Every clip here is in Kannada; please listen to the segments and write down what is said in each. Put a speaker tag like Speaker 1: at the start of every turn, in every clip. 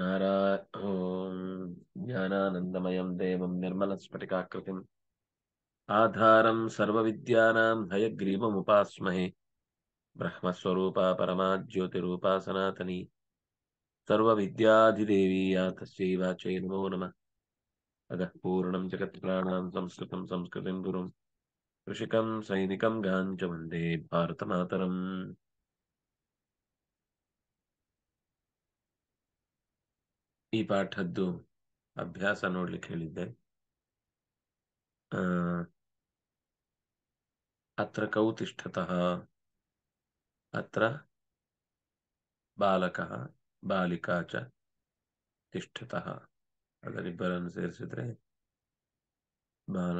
Speaker 1: नारा
Speaker 2: स्फटिकाकृति आधारम सर्व विद्यानां सर्वविद्यानां हयग्रीवमुपास्महे ब्रह्मस्वरूपा परमा ज्योतिरूपा सनातनी सर्वविद्याधिदेवी या तस्यै वाचै नमो नमः अगः पूर्णं प्राणां संस्कृतं संस्कृतिं गुरुं कृषिकं सैनिकं गाञ्च वन्दे भारतमातरम् ಈ ಪಾಠದ್ದು ಅಭ್ಯಾಸ ನೋಡ್ಲಿಕ್ಕೆ ಹೇಳಿದ್ದೆ ಅತ್ರ ಕೌತಿಷ್ಠತಃ ಅತ್ರ ಬಾಲಕಃ ಬಾಲಿಕಾ ಚ ತಿಷ್ಠತಃ ಅದರಿಬ್ಬರನ್ನು ಸೇರಿಸಿದ್ರೆ ಬಾಲ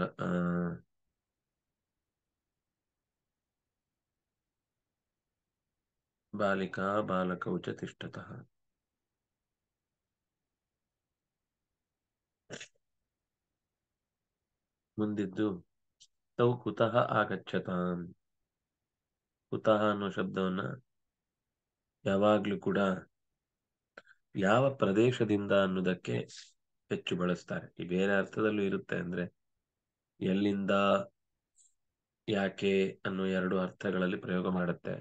Speaker 2: ಬಾಲಿಕಾ ಬಾಲಕೌ ಚ ತಿಷ್ಠತಃ ಮುಂದಿದ್ದು ತೌ ಕುತಃ ಆಗಚ್ಚತ ಕುತಃ ಅನ್ನೋ ಶಬ್ದವನ್ನ ಯಾವಾಗ್ಲೂ ಕೂಡ ಯಾವ ಪ್ರದೇಶದಿಂದ ಅನ್ನೋದಕ್ಕೆ ಹೆಚ್ಚು ಬಳಸ್ತಾರೆ ಈ ಬೇರೆ ಅರ್ಥದಲ್ಲೂ ಇರುತ್ತೆ ಅಂದ್ರೆ ಎಲ್ಲಿಂದ ಯಾಕೆ ಅನ್ನೋ ಎರಡು ಅರ್ಥಗಳಲ್ಲಿ ಪ್ರಯೋಗ ಮಾಡುತ್ತೆ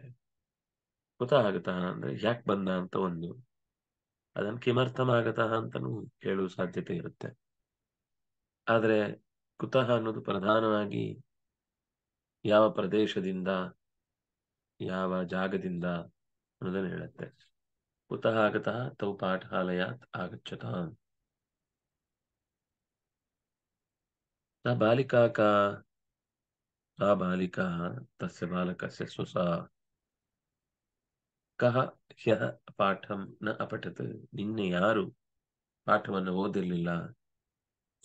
Speaker 2: ಕುತ ಆಗತ ಅಂದ್ರೆ ಯಾಕೆ ಬಂದ ಅಂತ ಒಂದು ಅದನ್ನ ಆಗತ ಅಂತನೂ ಕೇಳುವ ಸಾಧ್ಯತೆ ಇರುತ್ತೆ ಆದ್ರೆ ಕುತಃ ಅನ್ನೋದು ಪ್ರಧಾನವಾಗಿ ಯಾವ ಪ್ರದೇಶದಿಂದ ಯಾವ ಜಾಗದಿಂದ ಅನ್ನೋದನ್ನು ಹೇಳುತ್ತೆ ಕುತಃ ಆಗತಃ ತೌ ಪಾಠಾಲಯಾತ್ ಆಗಚ್ಚತ ಆ ಬಾಲಿಕಾ ಕಾ ಆ ಬಾಲಿಕಾ ತಸ್ಯ ಬಾಲಕಸ್ಯ ಸುಸಾ ಕಹ ಹ್ಯ ಪಾಠಂ ನ ಅಪಠತ್ ನಿನ್ನೆ ಯಾರು ಪಾಠವನ್ನು ಓದಿರಲಿಲ್ಲ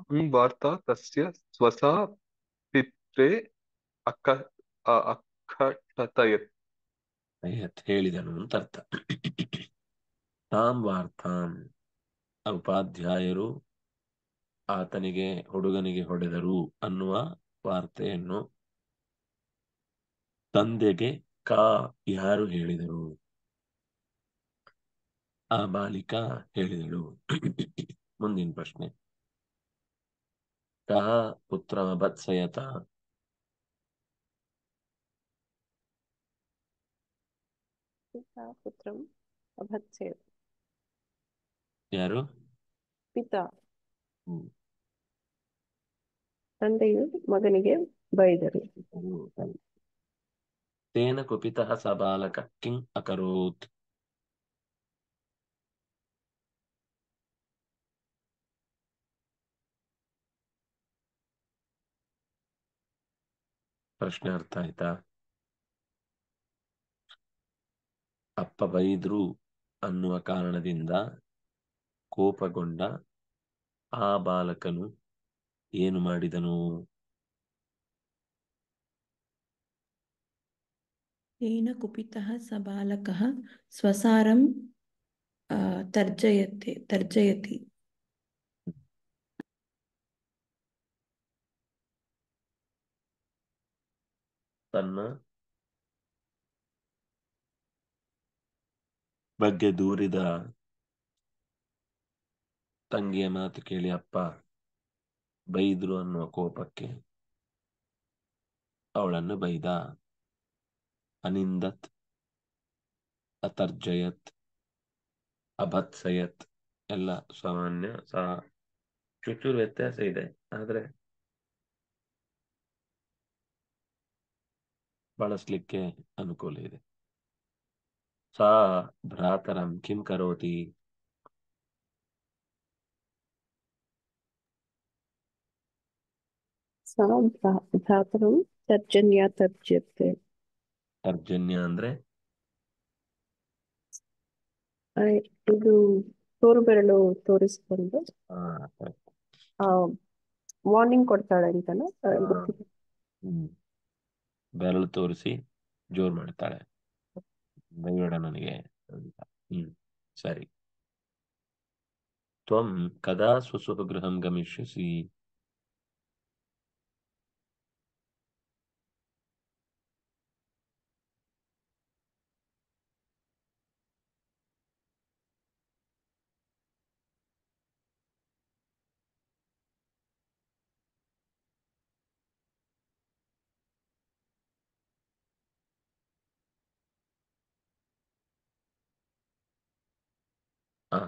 Speaker 1: अहं वार्ता ತಸ್ಯ ಪಿತ್ರೆ ಅಕ್ಕ ಅಕ್ಕಟತಯತ್ ಅಯ್ಯತ್ ಹೇಳಿದನು ಅಂತ ಅರ್ಥ ತಾಂ ವಾರ್ತಾಂ
Speaker 2: ಉಪಾಧ್ಯಾಯರು ಆತನಿಗೆ ಹುಡುಗನಿಗೆ ಹೊಡೆದರು ಅನ್ನುವ ವಾರ್ತೆಯನ್ನು ತಂದೆಗೆ ಕಾ ಯಾರು ಹೇಳಿದರು ಆ ಬಾಲಿಕಾ ಹೇಳಿದಳು ಮುಂದಿನ ಪ್ರಶ್ನೆ కः పుత్రమభత్సయత
Speaker 3: పితా పుత్రం అభత్సేత యారు పిత ತಂದೆಯು ಮಗನಿಗೆ ಬೈದರು
Speaker 2: ತೇನ ಕುಪಿತಃ ಸ ಬಾಲಕ ಕಿಂ ಅಕರೋತ್ ಪ್ರಶ್ನೆ ಅರ್ಥ ಆಯ್ತಾ ಅಪ್ಪ ಬೈದ್ರು ಅನ್ನುವ ಕಾರಣದಿಂದ ಕೋಪಗೊಂಡ ಆ ಬಾಲಕನು ಏನು ಮಾಡಿದನು
Speaker 4: ಏನ ಕುಪಿತ ಸ ಬಾಲಕ ಸ್ವಸಾರಂ ತರ್ಜಯತೆ ತರ್ಜಯತಿ
Speaker 1: ತನ್ನ
Speaker 2: ಬಗ್ಗೆ ದೂರಿದ ತಂಗಿಯ ಮಾತು ಕೇಳಿ ಅಪ್ಪ ಬೈದ್ರು ಅನ್ನುವ ಕೋಪಕ್ಕೆ ಅವಳನ್ನು ಬೈದ ಅನಿಂದತ್ ಅತರ್ಜಯತ್ ಅಭತ್ಸಯತ್ ಎಲ್ಲ ಸಾಮಾನ್ಯ ಸಹ ಚುಚ್ಚುರು ವ್ಯತ್ಯಾಸ ಇದೆ ಆದರೆ ಬಳಸ್ಲಿಕ್ಕೆ ಅನುಕೂಲ ಇದೆ ಸಾ ಭ್ರಾತರಂ ಕಿಂ ಕರೋತಿ
Speaker 3: ಸಾ ಭ್ರಾತರಂ ತರ್ಜನ್ಯ ತರ್ಜತೆ
Speaker 2: ತರ್ಜನ್ಯ ಅಂದ್ರೆ
Speaker 3: ಇದು ತೋರು ಬೆರಳು ತೋರಿಸಿಕೊಂಡು ವಾರ್ನಿಂಗ್ ಕೊಡ್ತಾಳೆ ಅಂತನಾ
Speaker 2: ಬೆರಳು ತೋರಿಸಿ ಜೋರ್ ಮಾಡ್ತಾಳೆ ದಯವಿಡ ನನಗೆ ಹ್ಮ್ ಸರಿ ತ್ವಂ ಕದಾ ಗೃಹಂ ಗಮಿಷ್ಯಸಿ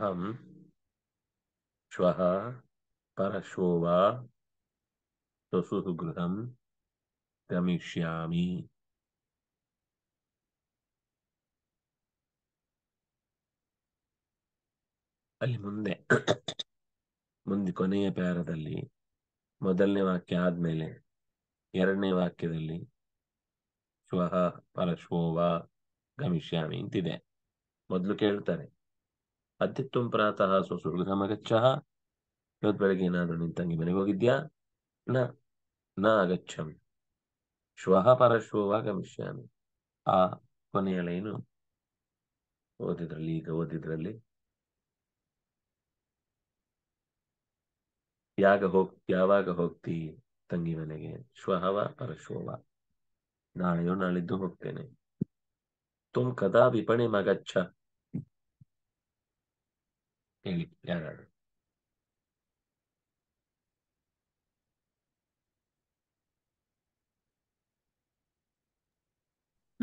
Speaker 2: ಹಮ್ श्वः परश्वो वा स्वसुहृगृहं ಗಮಿಷ್ಯಾಮಿ ಅಲ್ಲಿ ಮುಂದೆ ಮುಂದೆ ಕೊನೆಯ ಪ್ಯಾರದಲ್ಲಿ ಮೊದಲನೇ ವಾಕ್ಯ ಆದ್ಮೇಲೆ ಎರಡನೇ ವಾಕ್ಯದಲ್ಲಿ ಶ್ವಃ ಪರಶ್ವೋ ವಾ ಗಮಿಷ್ಯಾಮಿ ಅಂತಿದೆ ಮೊದಲು ಕೇಳ್ತಾರೆ ಅತ್ಯುತ್ತಮ ಪ್ರಾತಃ ಸ್ವಸೃಗೃಹಮಗಚ್ಚ ಇವತ್ ಬೆಳಗ್ಗೆ ಏನಾದರೂ ನಿನ್ ತಂಗಿ ಮನೆಗೆ ಹೋಗಿದ್ಯಾ ನ ನ ಅಗಚ್ಚಮಿ ಶ್ವಃ ಪರಶ್ವವ ಗಮಿಷ್ಯಾಮಿ ಆ ಕೊನೆಯ ಲೈನು ಓದಿದ್ರಲ್ಲಿ ಈಗ ಓದಿದ್ರಲ್ಲಿ ಯಾಗ ಹೋಗ್ ಯಾವಾಗ ಹೋಗ್ತಿ ತಂಗಿ ಮನೆಗೆ ಶ್ವಹವ ಪರಶ್ವವ ನಾಳೆಯೋ ನಾಳಿದ್ದು ಹೋಗ್ತೇನೆ ತುಮ್ ಕದಾ ವಿಪಣಿ ಮಗಚ್ಚ ಹೇಳಿ ಎರಡು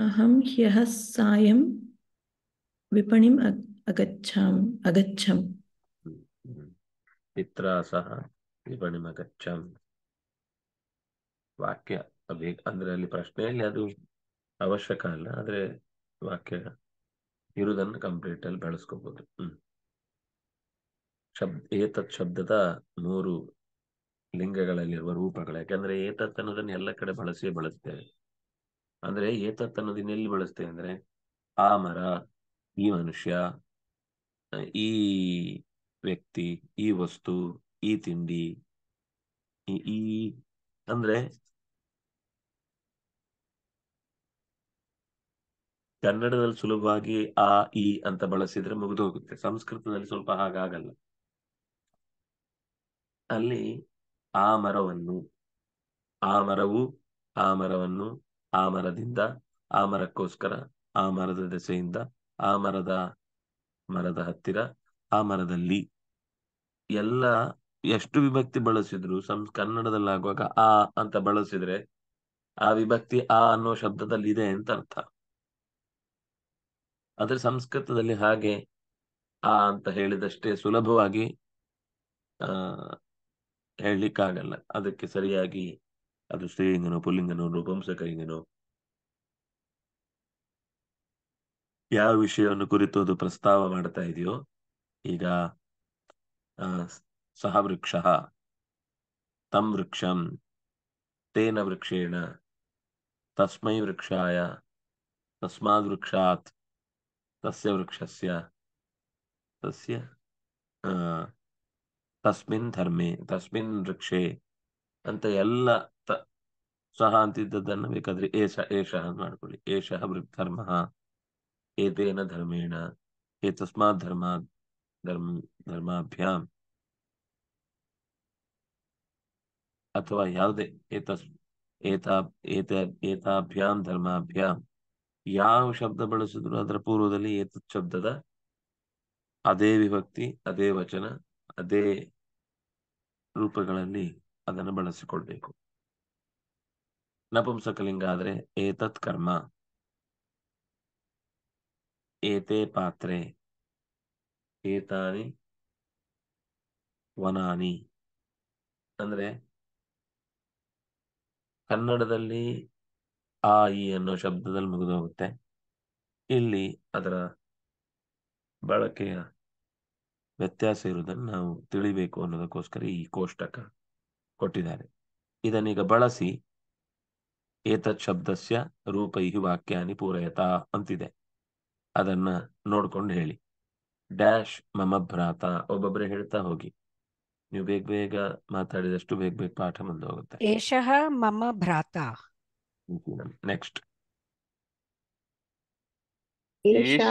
Speaker 3: ಅಹಂ ಹ್ಯಹ
Speaker 4: ಸಾಯಂ ವಿಪಣಿಂ अगच्छाम् अगच्छम्
Speaker 2: पित्रा ಸಹ ವಿಪಣಿಮ್ ಅಗಚ್ಚಂ ವಾಕ್ಯ ಅಂದ್ರೆ ಅಲ್ಲಿ ಪ್ರಶ್ನೆಯಲ್ಲಿ ಅದು ಅವಶ್ಯಕ ಅಲ್ಲ ಆದ್ರೆ ವಾಕ್ಯ ಇರುವುದನ್ನು ಕಂಪ್ಲೀಟ್ ಅಲ್ಲಿ ಬೆಳೆಸ್ಕೋಬಹುದು ಹ್ಮ್ ಶಬ್ದ ಏತತ್ ಶಬ್ದದ ಮೂರು ಲಿಂಗಗಳಲ್ಲಿರುವ ರೂಪಗಳು ಯಾಕಂದ್ರೆ ಏತತ್ ಅನ್ನೋದನ್ನ ಎಲ್ಲ ಕಡೆ ಬಳಸಿ ಬಳಸ್ತೇವೆ ಅಂದ್ರೆ ಏತತ್ ಅನ್ನೋದನ್ನ ಎಲ್ಲಿ ಬಳಸ್ತೇವೆ ಅಂದ್ರೆ ಆ ಮರ ಈ ಮನುಷ್ಯ ಈ ವ್ಯಕ್ತಿ ಈ ವಸ್ತು ಈ ತಿಂಡಿ ಈ ಅಂದ್ರೆ ಕನ್ನಡದಲ್ಲಿ ಸುಲಭವಾಗಿ ಆ ಈ ಅಂತ ಬಳಸಿದ್ರೆ ಮುಗಿದು ಹೋಗುತ್ತೆ ಸಂಸ್ಕೃತದಲ್ಲಿ ಸ್ವಲ್ಪ ಹಾಗಾಗಲ್ಲ ಅಲ್ಲಿ ಆ ಮರವನ್ನು ಆ ಮರವು ಆ ಮರವನ್ನು ಆ ಮರದಿಂದ ಆ ಮರಕ್ಕೋಸ್ಕರ ಆ ಮರದ ದೆಸೆಯಿಂದ ಆ ಮರದ ಮರದ ಹತ್ತಿರ ಆ ಮರದಲ್ಲಿ ಎಲ್ಲ ಎಷ್ಟು ವಿಭಕ್ತಿ ಬಳಸಿದ್ರು ಸಂ ಕನ್ನಡದಲ್ಲಾಗುವಾಗ ಆ ಅಂತ ಬಳಸಿದ್ರೆ ಆ ವಿಭಕ್ತಿ ಆ ಅನ್ನೋ ಶಬ್ದದಲ್ಲಿ ಇದೆ ಅಂತ ಅರ್ಥ ಆದ್ರೆ ಸಂಸ್ಕೃತದಲ್ಲಿ ಹಾಗೆ ಆ ಅಂತ ಹೇಳಿದಷ್ಟೇ ಸುಲಭವಾಗಿ ಆ ಹೇಳಲಿಕ್ಕಾಗಲ್ಲ ಅದಕ್ಕೆ ಸರಿಯಾಗಿ ಅದು ಸ್ತ್ರೀಲಿಂಗನೋ ಪುಲ್ಲಿಂಗನೋ ನೃಪಂಸಕಲಿಂಗನೋ ಯಾವ ವಿಷಯವನ್ನು ಕುರಿತು ಅದು ಪ್ರಸ್ತಾವ ಮಾಡ್ತಾ ಇದೆಯೋ ಈಗ ಸಹ ವೃಕ್ಷ ತಂ ವೃಕ್ಷಂ ತೇನ ವೃಕ್ಷೇಣ ತಸ್ಮೈ ವೃಕ್ಷಾಯ ತಸ್ಮಾದ್ ವೃಕ್ಷಾತ್ ತಸ್ಯ ವೃಕ್ಷಸ್ಯ ತಸ್ಯ ತಸ್ಮಿನ್ ಧರ್ಮೆ ತಸ್ಮಿನ್ ವೃಕ್ಷೆ ಅಂತ ಎಲ್ಲ ತ ಸಹ ಅಂತಿದ್ದದನ್ನು ಬೇಕಾದ್ರೆ ಏಷ ಏಷ ಮಾಡ್ಕೊಳ್ಳಿ ಏಷ ಧರ್ಮ ಏತೇನ ಧರ್ಮೇಣ ಏತಸ್ಮಾತ್ ಧರ್ಮ ಧರ್ಮ ಧರ್ಮಾಭ್ಯಾಮ್ ಅಥವಾ ಯಾವುದೇ ಏತಸ್ ಏತಾ ಏತ ಏತಾಭ್ಯಾಂ ಧರ್ಮಾಭ್ಯಾಂ ಯಾವ ಶಬ್ದ ಬಳಸಿದ್ರು ಅದರ ಪೂರ್ವದಲ್ಲಿ ಏತತ್ ಶಬ್ದದ ಅದೇ ವಿಭಕ್ತಿ ಅದೇ ವಚನ ಅದೇ ರೂಪಗಳಲ್ಲಿ ಅದನ್ನು ಬಳಸಿಕೊಳ್ಬೇಕು ನಪುಂಸಕಲಿಂಗ ಆದ್ರೆ ಏತತ್ ಕರ್ಮ ಏತೆ ಪಾತ್ರೆ ಏತಾನಿ ವನಾನಿ ಅಂದ್ರೆ ಕನ್ನಡದಲ್ಲಿ ಆ ಇ ಅನ್ನೋ ಶಬ್ದದಲ್ಲಿ ಮುಗಿದೋಗುತ್ತೆ ಇಲ್ಲಿ ಅದರ ಬಳಕೆಯ ವ್ಯತ್ಯಾಸ ಇರುವುದನ್ನು ನಾವು ತಿಳಿಬೇಕು ಅನ್ನೋದಕ್ಕೋಸ್ಕರ ಈ ಕೋಷ್ಟಕ ಕೊಟ್ಟಿದ್ದಾರೆ ಇದನ್ನೀಗ ಬಳಸಿ ಏತತ್ ಶಬ್ದಸ್ಯ ರೂಪೈಹಿ ವಾಕ್ಯಾನಿ ಪೂರಯತ ಅಂತಿದೆ ಅದನ್ನ ನೋಡ್ಕೊಂಡು ಹೇಳಿ ಡ್ಯಾಶ್ ಮಮ ಭ್ರಾತ ಒಬ್ಬೊಬ್ಬರೇ ಹೇಳ್ತಾ ಹೋಗಿ ನೀವು ಬೇಗ ಬೇಗ ಮಾತಾಡಿದಷ್ಟು ಬೇಗ ಬೇಗ ಪಾಠ ಮುಂದೆ
Speaker 5: ಹೋಗುತ್ತೆ ಮಮ ಭ್ರಾತ
Speaker 1: ನೆಕ್ಸ್ಟ್ ಏಷ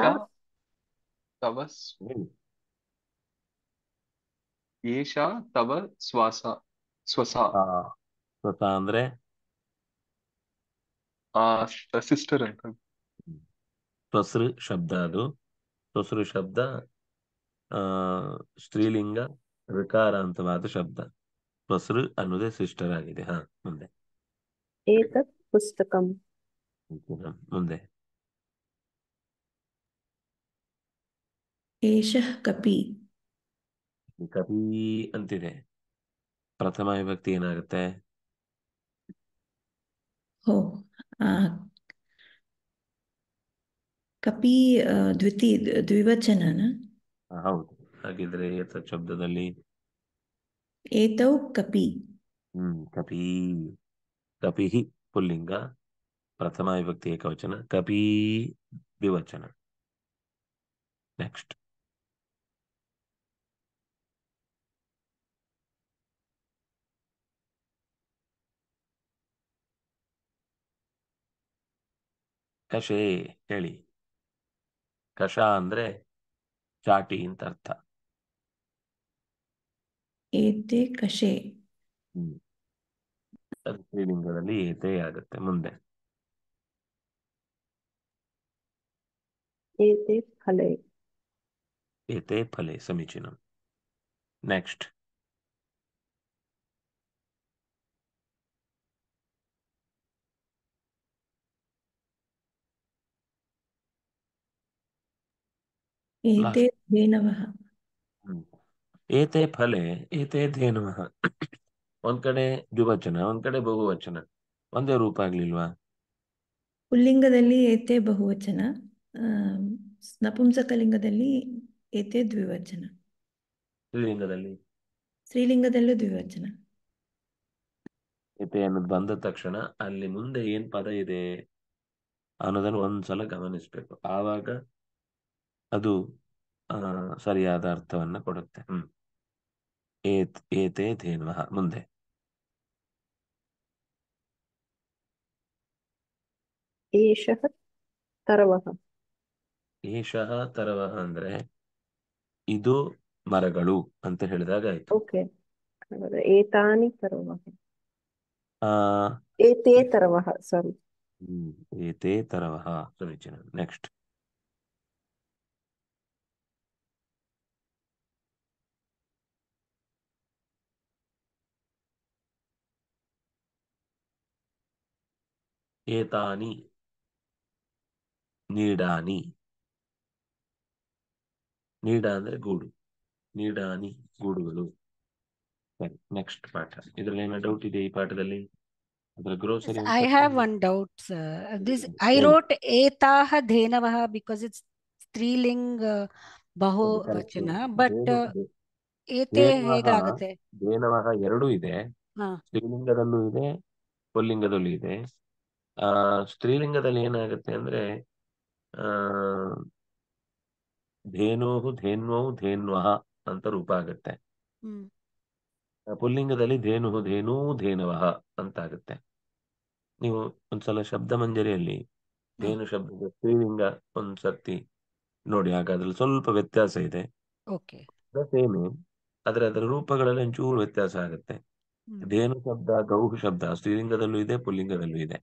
Speaker 1: ಏಷ ತವ ಶ್ವಾಸ ಸ್ವಸ ಸ್ವತ ಅಂದ್ರೆ ಸಿಸ್ಟರ್ ಅಂತ
Speaker 2: ಸ್ವಸೃ ಶಬ್ದ ಅದು ಸ್ವಸೃ ಶಬ್ದ ಸ್ತ್ರೀಲಿಂಗ ವಿಕಾರಾಂತವಾದ ಶಬ್ದ ಸ್ವಸೃ ಅನ್ನೋದೇ ಸಿಸ್ಟರ್ ಆಗಿದೆ ಹಾ ಮುಂದೆ
Speaker 3: ಏತತ್ ಪುಸ್ತಕಂ ಮುಂದೆ ಏಷ ಕಪಿ
Speaker 2: ಕವಿ ಅಂತಿದೆ ಪ್ರಥಮ ವಿಭಕ್ತಿ ಏನಾಗುತ್ತೆ
Speaker 4: ಕಪಿ ದ್ವಿತೀಯ ದ್ವಿವಚನ
Speaker 2: ಹೌದು ಹಾಗಿದ್ರೆ ಏತ ಶಬ್ದದಲ್ಲಿ
Speaker 4: ಏತೌ ಕಪಿ
Speaker 2: ಹ್ಮ್ ಕಪಿ ಕಪಿ ಪುಲ್ಲಿಂಗ ಪ್ರಥಮ ವಿಭಕ್ತಿ ಏಕವಚನ ಕಪಿ ದ್ವಿವಚನ ನೆಕ್ಸ್ಟ್ ಕಷೆ ಹೇಳಿ ಕಷ ಅಂದ್ರೆ ಚಾಟಿ ಅಂತ ಅರ್ಥ
Speaker 4: ಏತೆ ಕಷೆ
Speaker 2: ಅದು ಏತೆ ಆಗುತ್ತೆ ಮುಂದೆ
Speaker 3: ಏತೆ ಫಲೆ
Speaker 2: ಏತೆ ಫಲೆ ಸಮೀಚೀನ ನೆಕ್ಸ್ಟ್ ಏತೆ ಫಲೆ ಏತೆ ಧೇನವ ಒಂದ್ ಕಡೆ ದ್ವಿವಚನ ಒಂದ್ ಕಡೆ ಬಹುವಚನ ಒಂದೇ ರೂಪ ಆಗ್ಲಿಲ್ವಾ
Speaker 4: ಪುಲ್ಲಿಂಗದಲ್ಲಿ ಏತೆ ಬಹುವಚನ ನಪುಂಸಕಲಿಂಗದಲ್ಲಿ ಏತೆ ದ್ವಿವಚನ
Speaker 2: ಸ್ತ್ರೀಲಿಂಗದಲ್ಲಿ
Speaker 4: ಸ್ತ್ರೀಲಿಂಗದಲ್ಲೂ ದ್ವಿವಚನ
Speaker 2: ಏತೆ ಅನ್ನೋದು ಬಂದ ತಕ್ಷಣ ಅಲ್ಲಿ ಮುಂದೆ ಏನ್ ಪದ ಇದೆ ಅನ್ನೋದನ್ನ ಒಂದ್ಸಲ ಗಮನಿಸ್ಬೇಕು ಆವಾಗ ಅದು ಸರಿಯಾದ ಅರ್ಥವನ್ನ ಕೊಡುತ್ತೆ ಹ್ಮ್ ಏತೇ ಧೇನ್ವ ಮುಂದೆ
Speaker 3: ಏಷಃ ತರವ
Speaker 2: ತರವಹ ಅಂದ್ರೆ ಇದು ಮರಗಳು ಅಂತ ಹೇಳಿದಾಗ ಆಯ್ತು
Speaker 3: ಏತಾನಿ ತರವಹ ಆ ಏತೇ ತರವಹ ಸಾರಿ
Speaker 2: ಏತೇ ತರವಹ ಸಮೀಚೀನ ನೆಕ್ಸ್ಟ್ ಏತಾನಿ ನೀಡಾನಿ ನೀಡ ಅಂದ್ರೆ ಗೂಡು ನೀಡಾನಿ ಗೂಡುಗಳು ಸರಿ ನೆಕ್ಸ್ಟ್ ಪಾಠ ಇದರಲ್ಲಿ ಏನೋ ಡೌಟ್ ಇದೆ ಈ ಪಾಠದಲ್ಲಿ ಅದರ glossary I
Speaker 5: have one doubt this I wrote ಏತಾಹ ಧೇನವಃ ಬಿಕಾಸ್ ಇಟ್ಸ್ ಸ್ತ್ರೀಲಿಂಗ್ ಬಹುವಚನ ಬಟ್ ಏತೆ ಹೇಗಾಗುತ್ತೆ
Speaker 1: ಧೇನವಃ ಎರಡೂ ಇದೆ ಸ್ತ್ರೀಲಿಂಗದಲ್ಲೂ ಇದೆ
Speaker 2: ಪುಲ್ಲಿಂಗದಲ್ಲೂ ಇದೆ ಆ ಸ್ತ್ರೀಲಿಂಗದಲ್ಲಿ ಏನಾಗುತ್ತೆ ಅಂದ್ರೆ ಆ ಧೇನೋಹು ಧೇನ್ವೋ ಧೇನ್ವಹ ಅಂತ ರೂಪ ಆಗುತ್ತೆ ಪುಲ್ಲಿಂಗದಲ್ಲಿ ಧೇನುಹು ಧೇನೂ ಧೇನವಹ ಅಂತ ಆಗುತ್ತೆ ನೀವು ಒಂದ್ಸಲ ಶಬ್ದ ಮಂಜರಿಯಲ್ಲಿ ಧೇನು ಶಬ್ದದ ಸ್ತ್ರೀಲಿಂಗ ಒಂದ್ಸರ್ತಿ ನೋಡಿ ಹಾಗಾದ್ರೆ ಸ್ವಲ್ಪ ವ್ಯತ್ಯಾಸ ಇದೆ ಆದ್ರೆ ಅದರ ರೂಪಗಳಲ್ಲಿ ಒಂಚೂರು ವ್ಯತ್ಯಾಸ ಆಗುತ್ತೆ ಧೇನು ಶಬ್ದ ಗೌಹು ಶಬ್ದ ಸ್ತ್ರೀಲಿಂಗದಲ್ಲೂ ಇದೆ ಪುಲ್ಲಿಂಗದಲ್ಲೂ ಇದೆ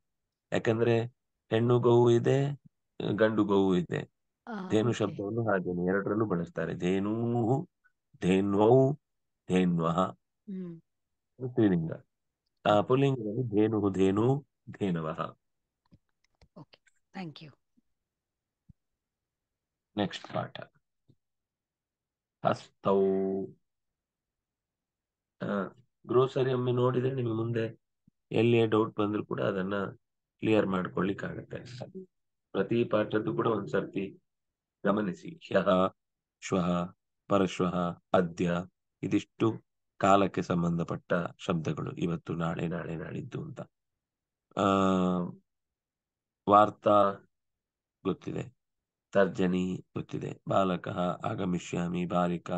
Speaker 2: ಯಾಕಂದ್ರೆ ಹೆಣ್ಣು ಗೋವು ಇದೆ ಗಂಡು ಗೋವು ಇದೆ ಧೇನು ಶಬ್ದವನ್ನು ಹಾಗೇನೆ ಎರಡರಲ್ಲೂ ಬಳಸ್ತಾರೆ ಧೇನು ಧೇನ್ವೌ ಧೇನ್ವಹ ಸ್ತ್ರೀಲಿಂಗ ಆ ಪುಲಿಂಗದಲ್ಲಿ ಧೇನು ಧೇನು ಧೇನವಹ ಥ್ಯಾಂಕ್ ಯು ನೆಕ್ಸ್ಟ್ ಪಾಠ ಹಸ್ತೌ ಗ್ರೋಸರಿ ಒಮ್ಮೆ ನೋಡಿದ್ರೆ ನಿಮ್ಗೆ ಮುಂದೆ ಎಲ್ಲಿಯ ಡೌಟ್ ಬಂದ್ರು ಕೂಡ ಅದನ್ನ ಕ್ಲಿಯರ್ ಮಾಡ್ಕೊಳ್ಳಿಕ್ಕಾಗತ್ತೆ ಪ್ರತಿ ಪಾಠದ್ದು ಕೂಡ ಒಂದ್ಸರ್ತಿ ಗಮನಿಸಿ ಹ್ಯಃ ಶ್ವಃ ಪರಶ್ವಃ ಅದ್ಯ ಇದಿಷ್ಟು ಕಾಲಕ್ಕೆ ಸಂಬಂಧಪಟ್ಟ ಶಬ್ದಗಳು ಇವತ್ತು ನಾಳೆ ನಾಳೆ ನಾಳಿದ್ದು ಅಂತ ಆ ವಾರ್ತಾ ಗೊತ್ತಿದೆ ತರ್ಜನಿ ಗೊತ್ತಿದೆ ಬಾಲಕ ಆಗಮಿಷ್ಯಾಮಿ ಬಾಲಿಕ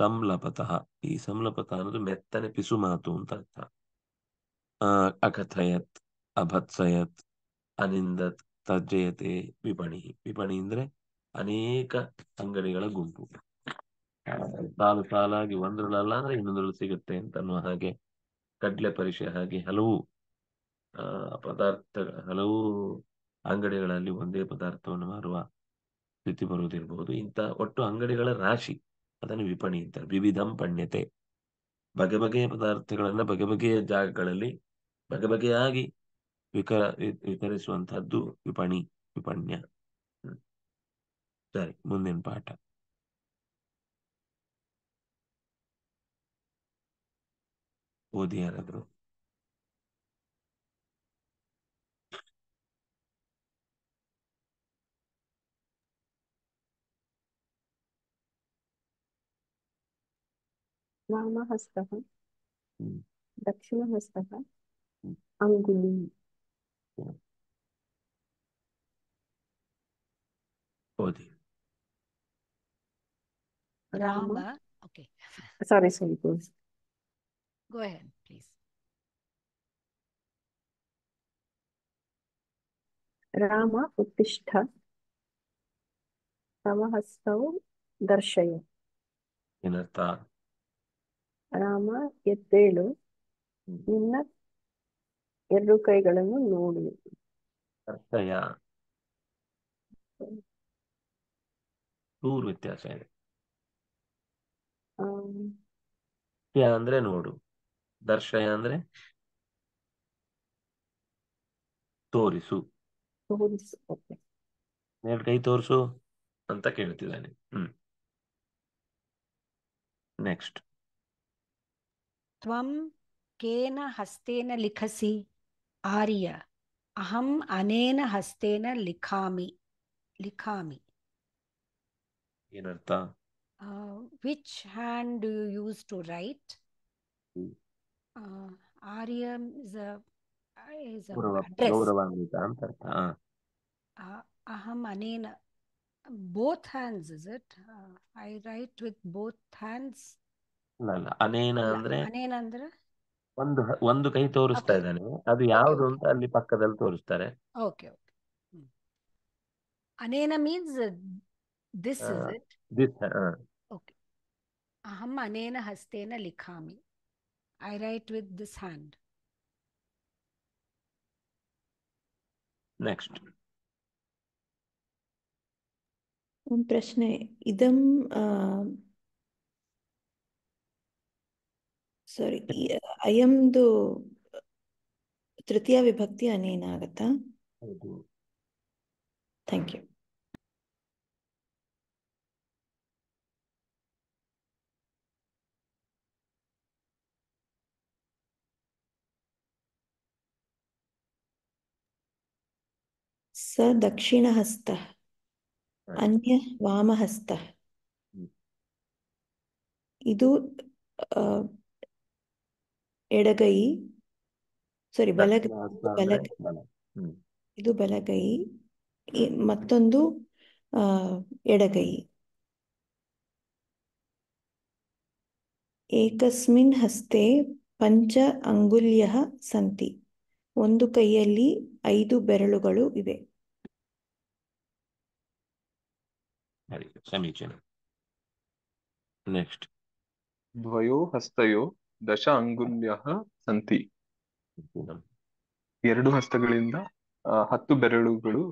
Speaker 2: ಸಂಲಪತಃ ಈ ಸಂಲಪತ ಅನ್ನೋದು ಮೆತ್ತನೆ ಪಿಸು ಮಾತು ಅಂತ ಅರ್ಥ ಅಕಥಯತ್ ಅಭತ್ಸಯತ್ ಅನಿಂದತ್ ತಜ್ಜಯತೆ ವಿಪಣಿ ವಿಪಣಿ ಅಂದ್ರೆ ಅನೇಕ ಅಂಗಡಿಗಳ ಗುಂಪು ಸಾಲು ಸಾಲಾಗಿ ಒಂದ್ರಲ್ಲ ಅಂದ್ರೆ ಇನ್ನೊಂದ್ರಲ್ಲಿ ಸಿಗುತ್ತೆ ಅಂತ ಅನ್ನುವ ಹಾಗೆ ಕಡ್ಲೆ ಪರಿಷೆ ಹಾಗೆ ಹಲವು ಆ ಪದಾರ್ಥ ಹಲವು ಅಂಗಡಿಗಳಲ್ಲಿ ಒಂದೇ ಪದಾರ್ಥವನ್ನು ಮಾರುವ ಸ್ಥಿತಿ ಬರುವುದಿರಬಹುದು ಇಂತಹ ಒಟ್ಟು ಅಂಗಡಿಗಳ ರಾಶಿ ಅದನ್ನು ವಿಪಣಿ ಅಂತಾರೆ ವಿವಿಧಂ ಪಣ್ಯತೆ ಬಗೆ ಬಗೆಯ ಪದಾರ್ಥಗಳನ್ನ ಬಗೆ ಬಗೆಯ ಜಾಗಗಳಲ್ಲಿ ಬಗೆ ಬಗೆಯಾಗಿ ವಿಕಾರ ವಿತರಿಸುವಂತಹದ್ದು ವಿಪಣಿ ವಿಪಣ್ಯ ಸರಿ ಮುಂದಿನ ಪಾಠ ಓದಿ ಯಾರಾದ್ರು
Speaker 3: वामहस्तः दक्षिणहस्तः अङ्गुलिः पौधे Rama. Rama. Okay. Sorry, sorry. Please.
Speaker 5: Go ahead, please.
Speaker 3: Ram उत्तिष्ठ तवहस्तौ दर्शय ಏನರ್ಥ ರಾಮ ಎದ್ದೇಳು ನಿನ್ನ ಎರಡು ಕೈಗಳನ್ನು ನೋಡಿ
Speaker 1: ಅರ್ಥಯ
Speaker 2: ಟೂರ್ ವ್ಯತ್ಯಾಸ ಇದೆ ಅಂದ್ರೆ ನೋಡು ದರ್ಶಯ ಅಂದ್ರೆ ತೋರಿಸು ತೋರಿಸು ಎರಡು ಕೈ ತೋರಿಸು ಅಂತ ಕೇಳ್ತಿದ್ದಾನೆ ಹ್ಮ್ ನೆಕ್ಸ್ಟ್
Speaker 5: ತ್ವಂ ಕೇನ ಹಸ್ತೇನ ಲಿಖಸಿ आर्य अहम अनेन हस्तेन लिखामि लिखामि येन hand do you use to write आर्य अहम अनेन both hands is it I write with both hands
Speaker 2: ना ना अनेन अंदर अनेन अंदर ಒಂದು ಒಂದು ಕೈ ತೋರಿಸ್ತಾ ಇದ್ದಾನೆ ಅದು ಯಾವುದು ಅಂತ ಅಲ್ಲಿ ಪಕ್ಕದಲ್ಲಿ ತೋರಿಸ್ತಾರೆ
Speaker 5: ಓಕೆ ಓಕೆ ಅನೇನ means this is it this okay ಅಹಂ ಅನೇನ ಹಸ್ತೇನ ಲಿಖಾಮಿ I write with this hand
Speaker 2: next
Speaker 4: ಒಂದು ಪ್ರಶ್ನೆ ಇದಂ ಸಾರಿ ಅಯಂದು ತೃತೀಯ ವಿಭಕ್ತಿ ಆಗತ್ತಾ ಥ್ಯಾಂಕ್ ಯು ಸ ದಕ್ಷಿಣ ಹಸ್ತ ಅನ್ಯ ವಾಮಹಸ್ತ ಇದು ಎಡಗೈ ಸಾರಿ ಬಲಗೈ ಬಲಗೈ ಇದು ಬಲಗೈ ಮತ್ತೊಂದು ಎಡಗೈ ಏಕಸ್ಮಿನ್ ಹಸ್ತೆ ಪಂಚ ಅಂಗುಲ್ಯ ಸಂತಿ ಒಂದು ಕೈಯಲ್ಲಿ ಐದು ಬೆರಳುಗಳು ಇವೆ
Speaker 1: ಸಮೀಚೀನ ನೆಕ್ಸ್ಟ್ ದ್ವಯೋ ಹಸ್ತಯೋ ದಶ ಅಂಗುಲ್ಯ ಸಂತಿ ಎರಡು ಹಸ್ತಗಳಿಂದ ಹತ್ತು ಬೆರಳುಗಳು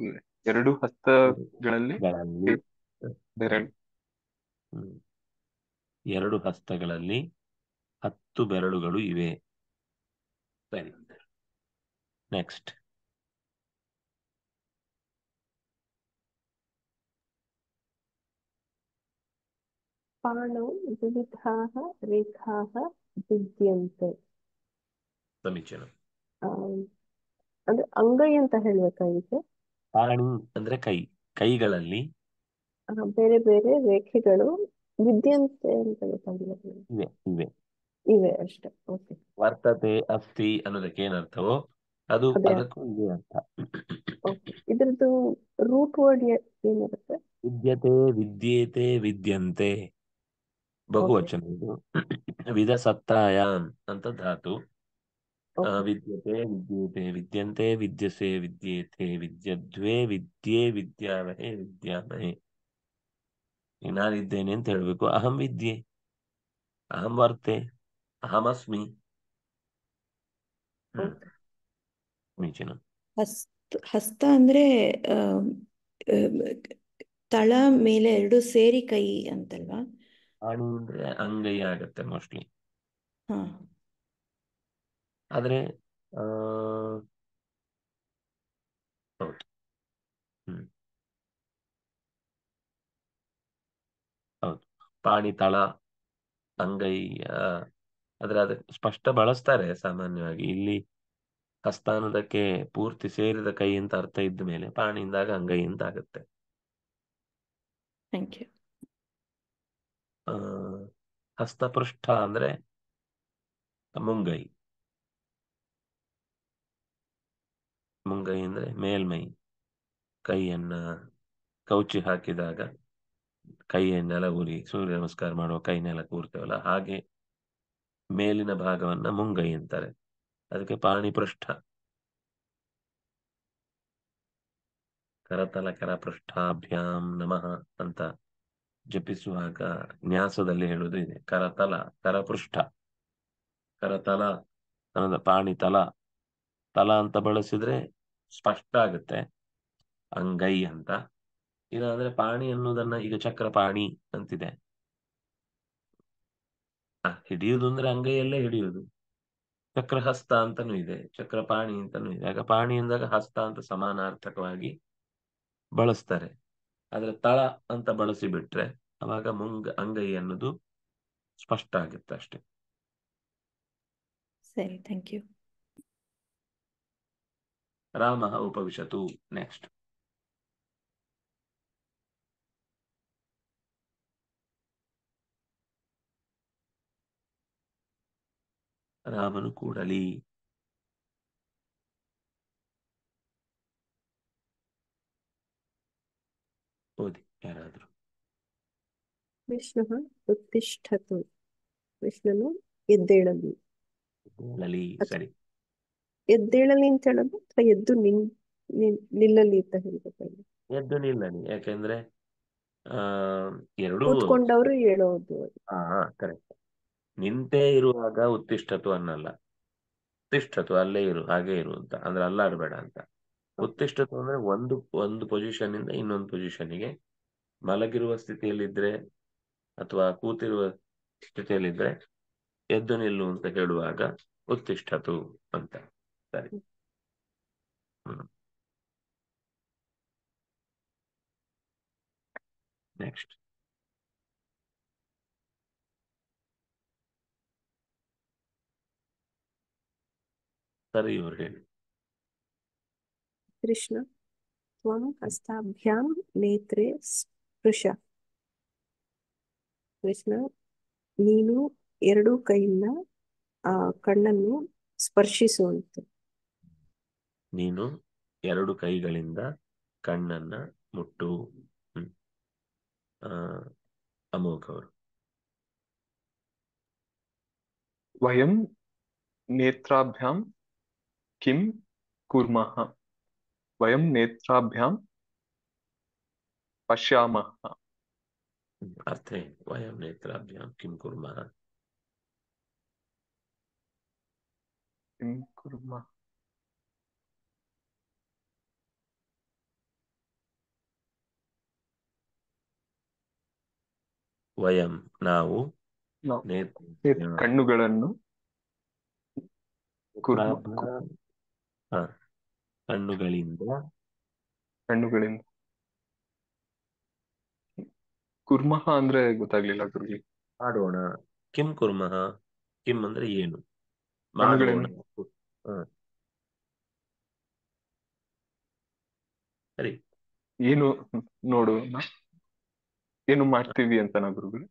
Speaker 1: ಎರಡು ಹಸ್ತಗಳಲ್ಲಿ ಬೆರಳು ಎರಡು
Speaker 2: ಹಸ್ತಗಳಲ್ಲಿ ಹತ್ತು ಬೆರಳುಗಳು ಇವೆ
Speaker 1: ನೆಕ್ಸ್ಟ್
Speaker 3: ಪಾಣೌ ವಿವಿಧ ರೇಖಾ ಬಿಗಿಯಂತೆ ಸಮೀಚೀನ ಅಂದ್ರೆ ಅಂಗೈ ಅಂತ ಹೇಳ್ಬೇಕಾಗಿತ್ತು
Speaker 2: ಕಾರಣಿ ಅಂದ್ರೆ ಕೈ ಕೈಗಳಲ್ಲಿ
Speaker 3: ಬೇರೆ ಬೇರೆ ರೇಖೆಗಳು ವಿದ್ಯಂತೆ ಅಂತ ಗೊತ್ತಾಗಿಲ್ಲ ಇವೆ ಇವೆ ಇವೆ ಅಷ್ಟೇ ಓಕೆ
Speaker 2: ವರ್ತತೆ ಅಸ್ತಿ ಅನ್ನೋದಕ್ಕೆ ಏನರ್ಥವೋ ಅರ್ಥವೋ ಅದು ಅದಕ್ಕೂ ಇದೆ ಅರ್ಥ
Speaker 3: ಇದ್ರದ್ದು ರೂಟ್ ವರ್ಡ್ ಏನಿರುತ್ತೆ
Speaker 2: ವಿದ್ಯತೆ ವಿದ್ಯೇತೆ ವಿದ್ಯಂತೆ ಬಹುವಚನ ಇದು ವಿಧ ಸತ್ತಾಯ ಅಂತ ಧಾತು ವಿದ್ಯತೆ ವಿದ್ಯೇತೆ ವಿದ್ಯಂತೆ ವಿದ್ಯಸೆ ವಿದ್ಯೇತೆ ವಿದ್ಯದ್ವೇ ವಿದ್ಯೆ ವಿದ್ಯಾಮಹೆ ವಿದ್ಯಾಮಹೆ ನಾನಿದ್ದೇನೆ ಅಂತ ಹೇಳ್ಬೇಕು ಅಹಂ ವಿದ್ಯೆ ಅಹಂ ವರ್ತೆ ಅಹಮಸ್ಮಿ ಸಮೀಚೀನ
Speaker 4: ಹಸ್ತ ಅಂದ್ರೆ ತಳ ಮೇಲೆ ಎರಡು ಸೇರಿ ಕೈ ಅಂತಲ್ವಾ
Speaker 2: ಆಣಿ ಅಂದ್ರೆ ಅಂಗೈ ಆಗತ್ತೆ ಮೋಸ್ಟ್ಲಿ ಆದ್ರೆ ಆ ಹೌದು ಹ್ಮ್ ಹೌದು ಅಂಗೈ ಆದ್ರೆ ಅದ ಸ್ಪಷ್ಟ ಬಳಸ್ತಾರೆ ಸಾಮಾನ್ಯವಾಗಿ ಇಲ್ಲಿ ಹಸ್ತಾನದಕ್ಕೆ ಪೂರ್ತಿ ಸೇರಿದ ಕೈ ಅಂತ ಅರ್ಥ ಇದ್ದ ಮೇಲೆ ಪಾಣಿಯಿಂದಾಗ ಅಂಗೈ ಅಂತ ಆಗುತ್ತೆ ಥ್ಯಾಂಕ್ ಯು ಹಸ್ತಪೃಷ್ಠ ಅಂದ್ರೆ ಮುಂಗೈ ಮುಂಗೈ ಅಂದ್ರೆ ಮೇಲ್ಮೈ ಕೈಯನ್ನ ಕೌಚಿ ಹಾಕಿದಾಗ ಕೈಯನ್ನೆಲ್ಲ ಊರಿ ಸೂರ್ಯ ನಮಸ್ಕಾರ ಮಾಡುವ ನೆಲ ಕೂರ್ತೇವಲ್ಲ ಹಾಗೆ ಮೇಲಿನ ಭಾಗವನ್ನ ಮುಂಗೈ ಅಂತಾರೆ ಅದಕ್ಕೆ ಪಾಣಿಪೃಷ್ಠ ಕರತಲ ಕರಪೃಷ್ಠಾಭ್ಯಾಂ ನಮಃ ಅಂತ ಜಪಿಸುವಾಗ ನ್ಯಾಸದಲ್ಲಿ ಹೇಳುವುದು ಇದೆ ಕರತಲ ಕರಪೃಷ್ಠ ಕರತಲ ಪಾಣಿ ತಲಾ ತಲ ಅಂತ ಬಳಸಿದ್ರೆ ಸ್ಪಷ್ಟ ಆಗುತ್ತೆ ಅಂಗೈ ಅಂತ ಇಲ್ಲಾಂದ್ರೆ ಪಾಣಿ ಅನ್ನೋದನ್ನ ಈಗ ಚಕ್ರಪಾಣಿ ಪಾಣಿ ಅಂತಿದೆ ಹಿಡಿಯುವುದು ಅಂದ್ರೆ ಅಂಗೈಯಲ್ಲೇ ಹಿಡಿಯುವುದು ಚಕ್ರಹಸ್ತ ಹಸ್ತ ಅಂತಾನೂ ಇದೆ ಚಕ್ರಪಾಣಿ ಪಾಣಿ ಅಂತಾನೂ ಇದೆ ಆಗ ಪಾಣಿ ಅಂದಾಗ ಹಸ್ತ ಅಂತ ಸಮಾನಾರ್ಥಕವಾಗಿ ಬಳಸ್ತಾರೆ ಆದ್ರೆ ತಳ ಅಂತ ಬಳಸಿ ಬಿಟ್ರೆ ಅವಾಗ ಮುಂಗ ಅಂಗೈ ಅನ್ನೋದು ಸ್ಪಷ್ಟ ಆಗುತ್ತೆ ಅಷ್ಟೇ
Speaker 4: ಸರಿ ಥ್ಯಾಂಕ್ ಯು
Speaker 2: ರಾಮ ಉಪವಿಶತು ನೆಕ್ಸ್ಟ್ ರಾಮನು ಕೂಡಲಿ ಓದಿ
Speaker 3: ಯಾರಾದರೂ ವಿಷ್ಣು ಉತ್ತಿಷ್ಠತು ವಿಷ್ಣುನು ಎದ್ದೇಳಲಿ
Speaker 2: ಎದ್ದೇಳಲಿ ಸರಿ
Speaker 3: ಎದ್ದೇಳಲಿ ಅಂತ ಹೇಳೋದು ಅಥವಾ ಎದ್ದು ನಿನ್ ನಿಲ್ಲಲಿ ಅಂತ ಹೇಳ್ಬೇಕಾಗಿ
Speaker 2: ಎದ್ದು ನಿಲ್ಲಲಿ ಯಾಕೆಂದ್ರೆ ಎರಡು ಕೂತ್ಕೊಂಡವರು ಹೇಳೋದು ಹಾ ಕರೆಕ್ಟ್ ನಿಂತೇ ಇರುವಾಗ ಉತ್ತಿಷ್ಠತು ಅನ್ನಲ್ಲ ಉತ್ತಿಷ್ಠತು ಅಲ್ಲೇ ಇರು ಹಾಗೆ ಇರು ಅಂತ ಅಂದ್ರೆ ಅಲ್ಲಾಡ್ಬೇಡ ಅಂತ ಒತ್ತೆಷ್ಟೊತ್ತು ಅಂದ್ರೆ ಒಂದು ಒಂದು ಪೊಸಿಷನ್ ಇಂದ ಇನ್ನೊಂದು ಪೊಸಿಷನ್ ಗೆ ಮಲಗಿರುವ ಸ್ಥಿತಿಯಲ್ಲಿದ್ರೆ ಅಥವಾ ಕೂತಿರುವ ಸ್ಥಿತಿಯಲ್ಲಿದ್ರೆ ಎದ್ದು ನಿಲ್ಲು ಅಂತ ಹೇಳುವಾಗ ಉತ್ತಿಷ್ಟತು ಅಂತ ಸರಿ
Speaker 1: ನೆಕ್ಸ್ಟ್ ಸರಿ ಇವ್ರು ಹೇಳಿ
Speaker 3: ಕೃಷ್ಣ ತ್ವಂ ಹಸ್ತಾಭ್ಯಾಂ ನೇತ್ರೆ ಸ್ಪೃಶ ಕೃಷ್ಣ ನೀನು ಎರಡು ಕೈಯಿಂದ ಆ ಕಣ್ಣನ್ನು ಸ್ಪರ್ಶಿಸುವಂತೆ
Speaker 2: ನೀನು ಎರಡು ಕೈಗಳಿಂದ ಕಣ್ಣನ್ನ ಮುಟ್ಟು
Speaker 1: ಅಮೋಘ ವಯಂ ನೇತ್ರಾಭ್ಯಾಂ ಕಿಂ వయం నేత్రాభ్యాం పశ్యామః అర్థం వయం నేత్రాభ్యాం కిం కుర్మః వయం నావు కన్నుగలను ಕಣ್ಣುಗಳಿಂದ ಹಣ್ಣುಗಳಿಂದ ಕುರ್ಮಹ ಅಂದ್ರೆ ಗೊತ್ತಾಗ್ಲಿಲ್ಲ ಗುರುಜಿ ಮಾಡೋಣ ಕಿಂ ಕುರ್ಮಹ ಕಿಂ ಅಂದ್ರೆ ಏನು ಮಾಡೋಣ ಏನು ನೋಡು ಏನು ಮಾಡ್ತೀವಿ ಅಂತನಾ ಗುರುಗಳು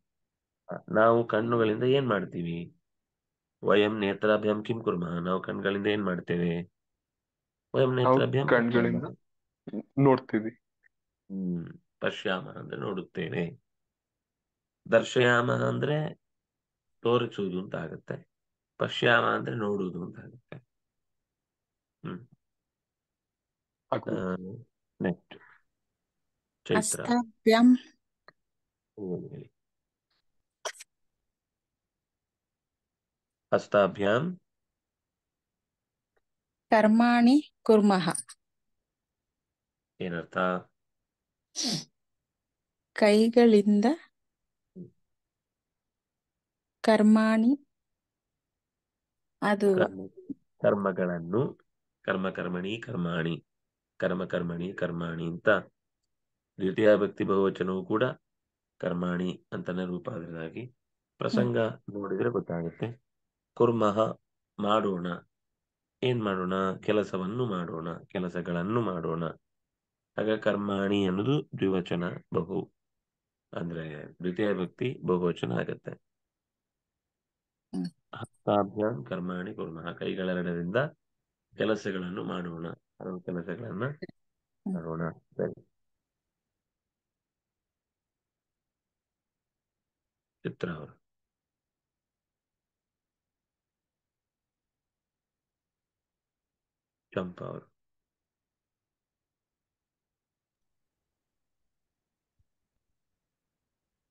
Speaker 2: ನಾವು ಕಣ್ಣುಗಳಿಂದ ಏನ್ ಮಾಡ್ತೀವಿ ವಯಂ ನೇತ್ರಾಭ್ಯಾಮ್ ಕಿಂ ಕುರ್ಮಃ ನಾವು ಕಣ್ಣುಗಳಿಂದ ಏನ್ ಮಾಡ್ತೇವೆ
Speaker 1: ಕಣ್ಗಳಿಂದ ನೋಡ್ತೀವಿ ಹ್ಮ್
Speaker 2: ಪಶ್ಯಾಮ ಅಂದ್ರೆ ನೋಡುತ್ತೇನೆ ದರ್ಶಯಾಮ ಅಂದ್ರೆ ತೋರಿಸುವುದು ಅಂತ ಆಗುತ್ತೆ ಪಶ್ಯಾಮ ಅಂದ್ರೆ ನೋಡುವುದು ಅಂತ ಆಗುತ್ತೆ ಹ್ಮ್ ನೆಕ್ಸ್ಟ್ ಚೈತ್ರ ಹಸ್ತಾಭ್ಯಾಂ
Speaker 5: ಕರ್ಮಾಣಿ ಕುರ್ಮಃ ಏನರ್ಥ ಕೈಗಳಿಂದ ಕರ್ಮಾಣಿ ಅದು
Speaker 2: ಕರ್ಮಗಳನ್ನು ಕರ್ಮ ಕರ್ಮಣಿ ಕರ್ಮಾಣಿ ಕರ್ಮ ಕರ್ಮಣಿ ಕರ್ಮಾಣಿ ಅಂತ ದ್ವಿತೀಯ ಭಕ್ತಿ ಬಹುವಚನವೂ ಕೂಡ ಕರ್ಮಾಣಿ ಅಂತಾನೆ ರೂಪಾದರಾಗಿ ಪ್ರಸಂಗ ನೋಡಿದ್ರೆ ಗೊತ್ತಾಗುತ್ತೆ ಕುರ್ಮಃ ಮಾಡೋಣ ಏನ್ ಮಾಡೋಣ ಕೆಲಸವನ್ನು ಮಾಡೋಣ ಕೆಲಸಗಳನ್ನು ಮಾಡೋಣ ಆಗ ಕರ್ಮಾಣಿ ಅನ್ನೋದು ದ್ವಿವಚನ ಬಹು ಅಂದ್ರೆ ದ್ವಿತೀಯ ಭಕ್ತಿ ಬಹುವಚನ ಆಗತ್ತೆ ಹಸ್ತಾಭ್ಯಾಂ ಕರ್ಮಾಣಿ ಕುರ್ಮಃ ಕೈಗಳೆರಡರಿಂದ ಕೆಲಸಗಳನ್ನು ಮಾಡೋಣ ಹಲವು ಕೆಲಸಗಳನ್ನ ಮಾಡೋಣ ಸರಿ ಚಿತ್ರ ಅವರು jump out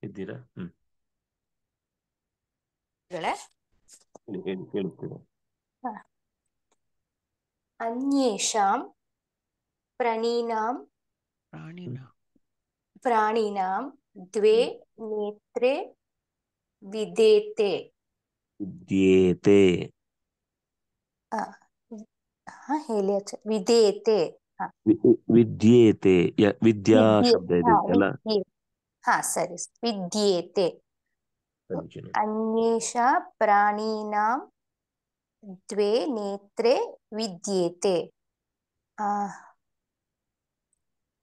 Speaker 2: ಇದ್ದೀರಾ ಹ್ಮ್
Speaker 6: ಹೇಳಿ ಹೇಳುತ್ತೀರಾ ಅನ್ಯೇಷಾಂ ಪ್ರಣೀನಾಂ ಪ್ರಾಣಿನಾಂ ದ್ವೇ ನೇತ್ರೆ ವಿದೇತೆ
Speaker 2: ವಿದ್ಯೇತೆ
Speaker 6: ಹೇಳಿ ಆಚೆ ವಿಧೇಯತೆ
Speaker 2: ವಿದ್ಯೇತೆ ವಿದ್ಯಾ ಶಬ್ದ ಇದೆ ಅಲ್ಲ
Speaker 6: ಹಾ ಸರಿ ವಿದ್ಯೇತೆ ಅನ್ಯೇಷ ಪ್ರಾಣಿನಾಂ ದ್ವೇ ನೇತ್ರೆ ವಿದ್ಯೇತೆ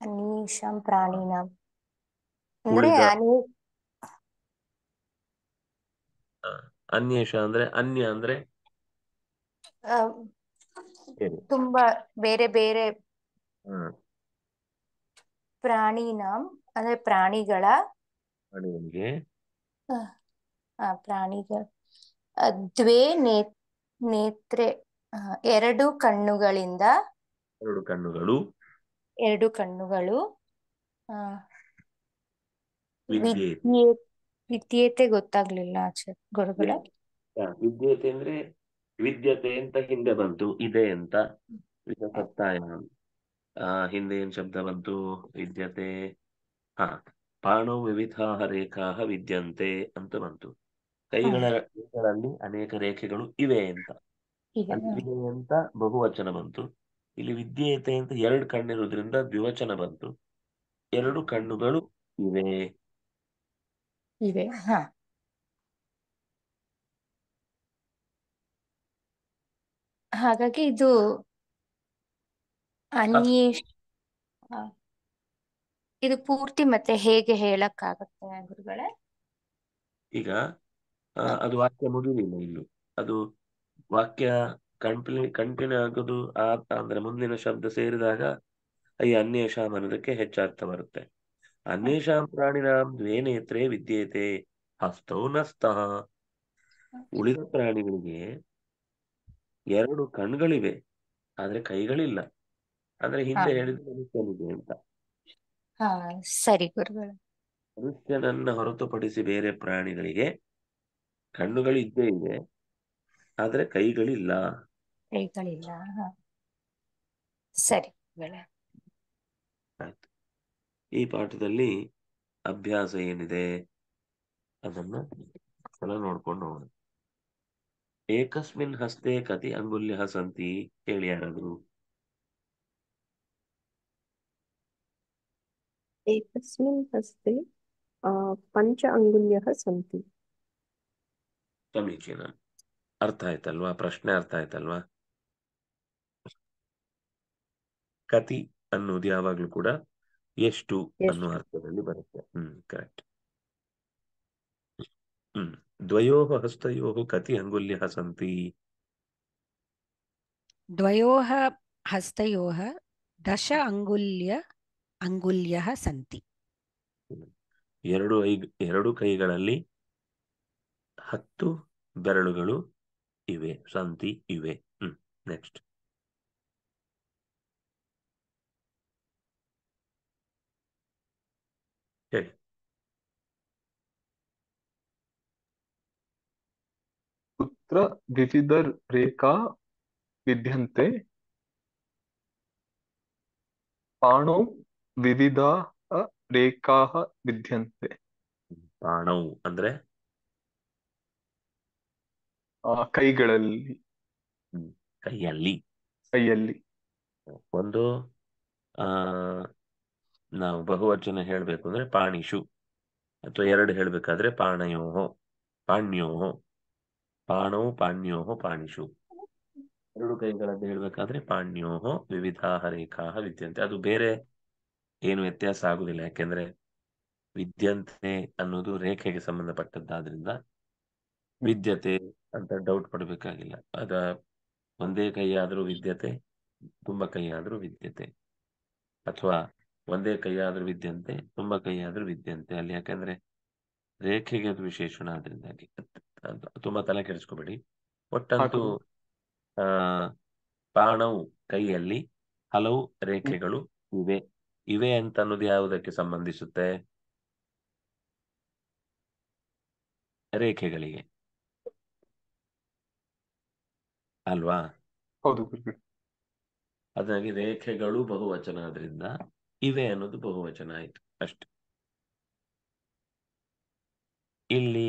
Speaker 6: ಅನ್ಯೇಷಾಂ ಪ್ರಾಣಿನಾಂ
Speaker 3: ಅಂದ್ರೆ
Speaker 2: ಅನ್ಯೇಷ ಅಂದ್ರೆ ಅನ್ಯ ಅಂದ್ರೆ
Speaker 6: ತುಂಬಾ ಬೇರೆ ಬೇರೆ ಪ್ರಾಣಿನ ಅಂದ್ರೆ ಪ್ರಾಣಿಗಳ ಪ್ರಾಣಿಗಳ ದ್ವೇ ನೇತ್ರೆ ಎರಡು ಕಣ್ಣುಗಳಿಂದ
Speaker 2: ಎರಡು ಕಣ್ಣುಗಳು
Speaker 6: ಎರಡು ಕಣ್ಣುಗಳು ವಿದ್ಯೇತೆ ಗೊತ್ತಾಗ್ಲಿಲ್ಲ ಗುರುಗಳ
Speaker 2: ವಿದ್ಯೆ ಅಂದ್ರೆ ವಿದ್ಯತೆ ಅಂತ ಹಿಂದೆ ಬಂತು ಇದೆ ಅಂತ ಸತ್ತಾಯ ಹಿಂದೆ ಏನ್ ಶಬ್ದ ಬಂತು ವಿದ್ಯತೆ ಹಾ ಪಾಣೋ ವಿವಿಧ ರೇಖಾ ವಿದ್ಯಂತೆ ಅಂತ ಬಂತು ಕೈಗಳ ಕೈಗಳಲ್ಲಿ ಅನೇಕ ರೇಖೆಗಳು ಇವೆ ಅಂತ ಅಂತ ಬಹುವಚನ ಬಂತು ಇಲ್ಲಿ ವಿದ್ಯೆತೆ ಅಂತ ಎರಡು ಕಣ್ಣಿರೋದ್ರಿಂದ ದ್ವಿವಚನ ಬಂತು ಎರಡು ಕಣ್ಣುಗಳು ಇವೆ
Speaker 6: ಹಾಗಾಗಿ ಇದು ಅನ್ಯೇಷ್ ಇದು ಪೂರ್ತಿ ಮತ್ತೆ ಹೇಗೆ ಹೇಳಕ್ಕಾಗತ್ತೆ ಗುರುಗಳೇ
Speaker 2: ಈಗ ಅದು ವಾಕ್ಯ ಮುಗಿಲಿಲ್ಲ ಇನ್ನು ಅದು ವಾಕ್ಯ ಕಂಪ್ಲಿ ಕಂಟಿನ್ಯೂ ಆಗೋದು ಆ ಅಂದ್ರೆ ಮುಂದಿನ ಶಬ್ದ ಸೇರಿದಾಗ ಈ ಅನ್ಯೇಷಾಮ್ ಅನ್ನೋದಕ್ಕೆ ಹೆಚ್ಚು ಅರ್ಥ ಬರುತ್ತೆ ಅನ್ಯೇಷಾಂ ಪ್ರಾಣಿನಾಂ ದ್ವೇ ನೇತ್ರೇ ವಿದ್ಯೇತೆ ಹಸ್ತೌ ನಸ್ತಃ ಉಳಿದ ಪ್ರಾಣಿಗಳಿಗೆ ಎರಡು ಕಣ್ಗಳಿವೆ ಆದ್ರೆ ಕೈಗಳಿಲ್ಲ ಅಂದ್ರೆ ಹಿಂದೆ ಹೇಳಿದ ಅಂತ
Speaker 6: ಸರಿ ಗುರುಗಳು
Speaker 2: ಮನುಷ್ಯನನ್ನ ಹೊರತುಪಡಿಸಿ ಬೇರೆ ಪ್ರಾಣಿಗಳಿಗೆ ಕಣ್ಣುಗಳು ಇದ್ದೇ ಇದೆ ಆದ್ರೆ ಕೈಗಳಿಲ್ಲ
Speaker 6: ಕೈಗಳಿಲ್ಲ ಸರಿ
Speaker 2: ಈ ಪಾಠದಲ್ಲಿ ಅಭ್ಯಾಸ ಏನಿದೆ ಅದನ್ನ ನೋಡ್ಕೊಂಡು ಹೋಗೋಣ ಏಕಸ್ಮಿನ್ ಹಸ್ತೆ ಕತಿ ಅಂಗುಲ್ಯ ಸಂತಿ ಹೇಳಿ ಯಾರಾದ್ರು
Speaker 3: ಏಕಸ್ಮಿನ್ ಹಸ್ತೆ ಪಂಚ ಅಂಗುಲ್ಯ ಸಂತಿ
Speaker 2: ಸಮೀಚೀನ ಅರ್ಥ ಆಯ್ತಲ್ವಾ ಪ್ರಶ್ನೆ ಅರ್ಥ ಆಯ್ತಲ್ವಾ ಕತಿ ಅನ್ನೋದು ಯಾವಾಗ್ಲೂ ಕೂಡ ಎಷ್ಟು ಅನ್ನೋ ಅರ್ಥದಲ್ಲಿ ಬರುತ್ತೆ ಹ್ಮ್ ಕರೆಕ್ಟ್ ಹ್ಮ್ द्वयोः ಹಸ್ತಯೋಹ ಕತಿ अङ्गुल्यः ಸಂತಿ
Speaker 5: ದ್ವಯೋಹ हस्तयोः ದಶ ಅಂಗುಲ್ಯ ಅಂಗುಲ್ಯ ಸಂತಿ
Speaker 2: ಎರಡು ಐ ಎರಡು ಕೈಗಳಲ್ಲಿ ಹತ್ತು ಬೆರಳುಗಳು ಇವೆ ಸಂತಿ ಇವೆ ನೆಕ್ಸ್ಟ್
Speaker 1: ಹೇಳಿ ವಿವಿಧ ರೇಖಾ ವಿದ್ಯಂತೆ ಪಾಣೌ ವಿವಿಧ ರೇಖಾ ವಿದ್ಯಂತೆ ಪಾಣೌ ಅಂದ್ರೆ ಆ, ಕೈಗಳಲ್ಲಿ ಕೈಯಲ್ಲಿ ಕೈಯಲ್ಲಿ
Speaker 2: ಒಂದು ಆ ನಾವು ಬಹುವಚನ ಹೇಳ್ಬೇಕು ಅಂದ್ರೆ ಪಾಣಿಶು ಅಥವಾ ಎರಡು ಹೇಳ್ಬೇಕಾದ್ರೆ ಪಾಣಯೋಹೋ ಪಾಣ್ಯೋಹೋ ಪಾಣವು ಪಾಣ್ಯೋಹೋ ಪಾಣಿಷು ಎರಡು ಕೈಗಳದ್ದು ಹೇಳ್ಬೇಕಾದ್ರೆ ಪಾಣ್ಯೋಹೋ ವಿವಿಧ ರೇಖಾಹ ವಿದ್ಯಂತೆ ಅದು ಬೇರೆ ಏನು ವ್ಯತ್ಯಾಸ ಆಗುದಿಲ್ಲ ಯಾಕೆಂದ್ರೆ ವಿದ್ಯಂತೆ ಅನ್ನೋದು ರೇಖೆಗೆ ಸಂಬಂಧಪಟ್ಟದ್ದಾದ್ರಿಂದ ವಿದ್ಯತೆ ಅಂತ ಡೌಟ್ ಪಡಬೇಕಾಗಿಲ್ಲ ಅದ ಒಂದೇ ಕೈಯಾದ್ರೂ ವಿದ್ಯತೆ ತುಂಬ ಕೈಯಾದ್ರೂ ವಿದ್ಯತೆ ಅಥವಾ ಒಂದೇ ಕೈಯಾದ್ರೂ ವಿದ್ಯಂತೆ ತುಂಬ ಕೈಯಾದ್ರೂ ವಿದ್ಯಂತೆ ಅಲ್ಲಿ ಯಾಕಂದ್ರೆ ರೇಖೆಗೆ ಅದು ವಿಶೇಷಣ ಆದ್ರಿಂದಾಗಿ ತುಂಬಾ ತಲೆ ಕೆಡಿಸ್ಕೋಬೇಡಿ ಒಟ್ಟಂತೂ ಆ ಬಾಣವು ಕೈಯಲ್ಲಿ ಹಲವು ರೇಖೆಗಳು ಇವೆ ಇವೆ ಅಂತ ಅನ್ನೋದು ಯಾವುದಕ್ಕೆ ಸಂಬಂಧಿಸುತ್ತೆ ರೇಖೆಗಳಿಗೆ ಅಲ್ವಾ ಅದಾಗಿ ರೇಖೆಗಳು ಬಹುವಚನ ಆದ್ರಿಂದ ಇವೆ ಅನ್ನೋದು ಬಹುವಚನ ಆಯ್ತು ಅಷ್ಟೆ ಇಲ್ಲಿ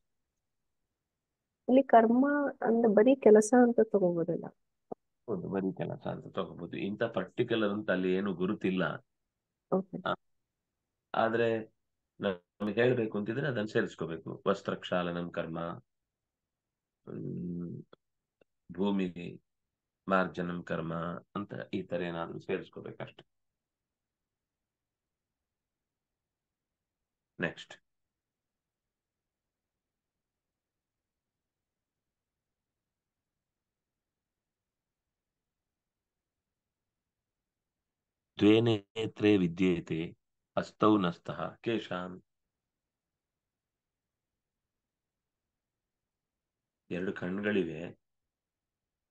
Speaker 3: ಇಲ್ಲಿ ಕರ್ಮ ಅಂದ್ರೆ ಬರೀ ಕೆಲಸ ಅಂತ ತಗೋಬೋದಲ್ಲ
Speaker 2: ಹೌದು ಬರೀ ಕೆಲಸ ಅಂತ ತಗೋಬಹುದು ಇಂತ ಪರ್ಟಿಕ್ಯುಲರ್ ಅಂತ ಅಲ್ಲಿ ಏನು ಗುರುತಿಲ್ಲ ಆದ್ರೆ ನಮ್ಗೆ ಹೇಳ್ಬೇಕು ಅಂತಿದ್ರೆ ಅದನ್ನ ಸೇರಿಸ್ಕೋಬೇಕು ವಸ್ತ್ರಕ್ಷಾಲನಂ ಕರ್ಮ ಭೂಮಿ ಮಾರ್ಜನಂ ಕರ್ಮ ಅಂತ ಈ ತರ ಏನಾದ್ರೂ ಸೇರಿಸ್ಕೋಬೇಕಷ್ಟೆ ನೆಕ್ಸ್ಟ್ ತ್ವೇನೇತ್ರೇ ವಿದ್ಯೇತೆ ಅಸ್ತೌ ನಸ್ತಃ नस्तः ಎರಡು ಕಣ್ಗಳಿವೆ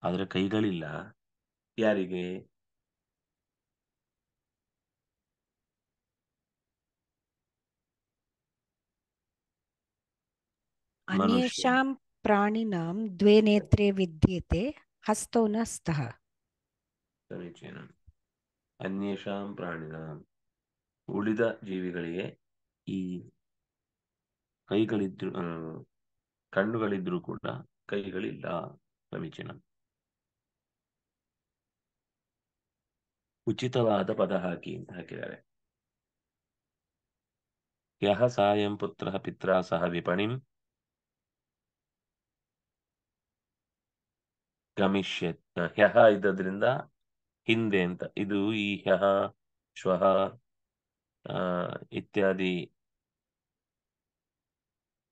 Speaker 2: ಆದರೆ ಕೈಗಳಿಲ್ಲ ಯಾರಿಗೆ
Speaker 5: ಅನ್ಯೇಷಾಂ ಪ್ರಾಣಿನಾಂ ದ್ವೇ ನೇತ್ರೇ ವಿದ್ಯೇತೆ ಹಸ್ತೌ ಸ್ತಃ
Speaker 2: ಸಮೀಚೀನ ಅನ್ಯೇಷಾಂ ಪ್ರಾಣಿನ ಉಳಿದ ಜೀವಿಗಳಿಗೆ ಈ ಕೈಗಳಿದ್ರು ಕಣ್ಣುಗಳಿದ್ರು ಕೂಡ ಕೈಗಳಿಲ್ಲ ಸಮೀಚೀನ ಉಚಿತವಾದ ಪದ ಹಾಕಿ ಹಾಕಿದ್ದಾರೆ ಯಹ ಸಾಯಂ ಪುತ್ರ ಪಿತ್ರ ಸಹ ವಿಪಣಿಂ ಗಮಿಷ್ಯ ಯಹ ಇದ್ದದ್ರಿಂದ ಹಿಂದೆ ಅಂತ ಇದು ಈ ಹ್ಯಹ ಶ್ವಹ ಇತ್ಯಾದಿ